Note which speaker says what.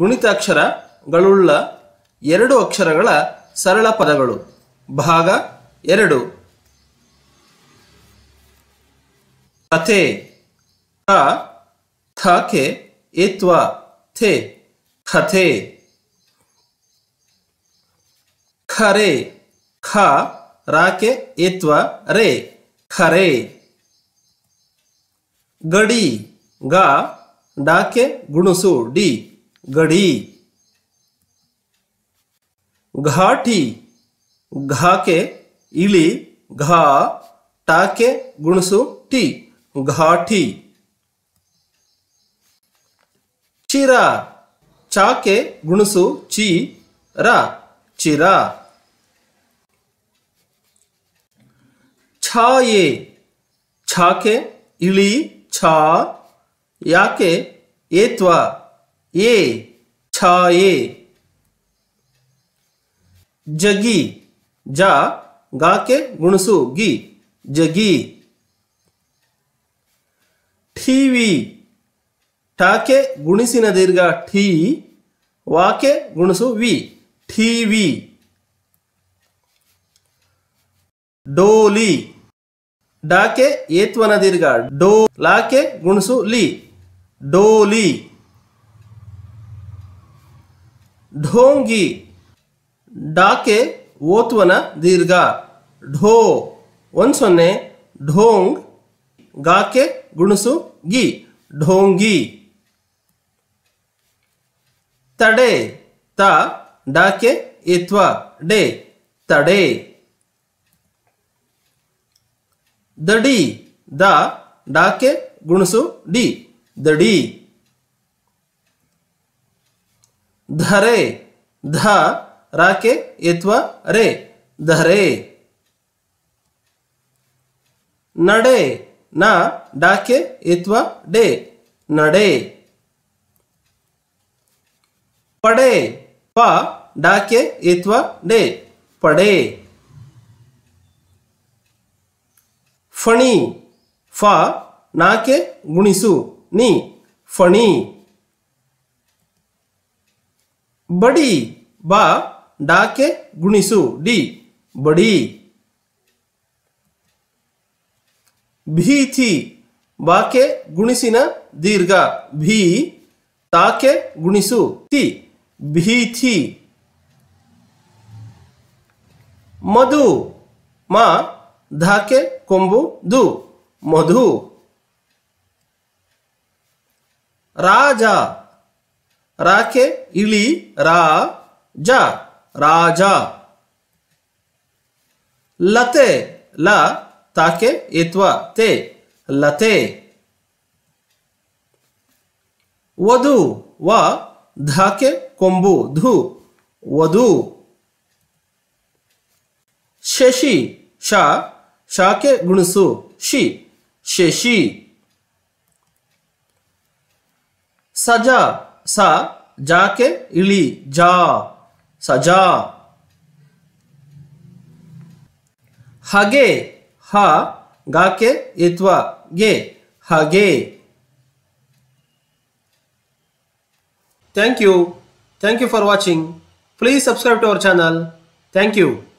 Speaker 1: ಗುಣಿತಾಕ್ಷರಗಳುಳ್ಳ ಎರಡು ಅಕ್ಷರಗಳ ಸರಳ ಪದಗಳು ಭಾಗ ಎರಡು ಕಥೆ ಖ ಥಕೆ ಏತ್ವ ಥೆ ಕಥೆ ಖರೆ ಖ ರಾಕೆ ಏತ್ವ ರೇ ಖರೆ ಗಡಿ ಗಾ ಡಾಕೆ ಗುಣಸು ಡಿ गढ़ी घाटी घा के इली घा टाके गुणसु टी घाटी चिरा चाके गुणसु ची रा चिरा छाये छाके इली छा याके एत्वा ए छ ए जगी जा गा के गुणसु गी जगी ठीवी ठाके गुणसिन दीर्घ ठी वाके गुणसु वी ठीवी डोली डाके एत्वन दीर्घ डो लाके गुणसु ली डोली ಢೋಂಗಿ ಡಾಕೆ ಓತ್ವನ ದೀರ್ಘ ಢೋ ಒಂದ್ ಸೊನ್ನೆ ಢೋಂಗ್ ಗಾಕೆ ಗುಣಸು ಗಿ ಢೋಂಗಿ ತಡೆ ತ ಡಾಕೆ ಏತ್ವ ಡೆ ತಡೆ ದಡಿ ದ ಡಾಕೆ ಗುಣಸು ಡಿ ದಡಿ ಧರೆ ಧ ರಾಕೆ ಯತ್ವ ರೆ ಧರೆ ನಡೆ ನ ಡಾಕೆ ಯತ್ವ ಡೆ. ನಡೆ ಪಡೆ ಪ ಡಾಕೆ ಯತ್ವ ಡೆ. ಪಡೆ ಫಣಿ ಫ ನಾಕೆ ಗುಣಿಸು ನಿ ಫಣಿ बड़ी बा डाके गुणीसु डी बड़ी भीति बाके गुणीसीना दीर्घा भी ताके गुणीसु ती भीति मधु मा धाके कोंबु दु मधु राजा राखे इली रा जा राजा लते ला ताके इत्वा ते लते वधु वा धाके कुंभु धु वधु ಶಶಿ शा शाके गुणसु शि ಶಶಿ सजा सा जाके इली जा सजा हगे हा गाके इत्वा गे हगे thank you thank you for watching please subscribe to our channel thank you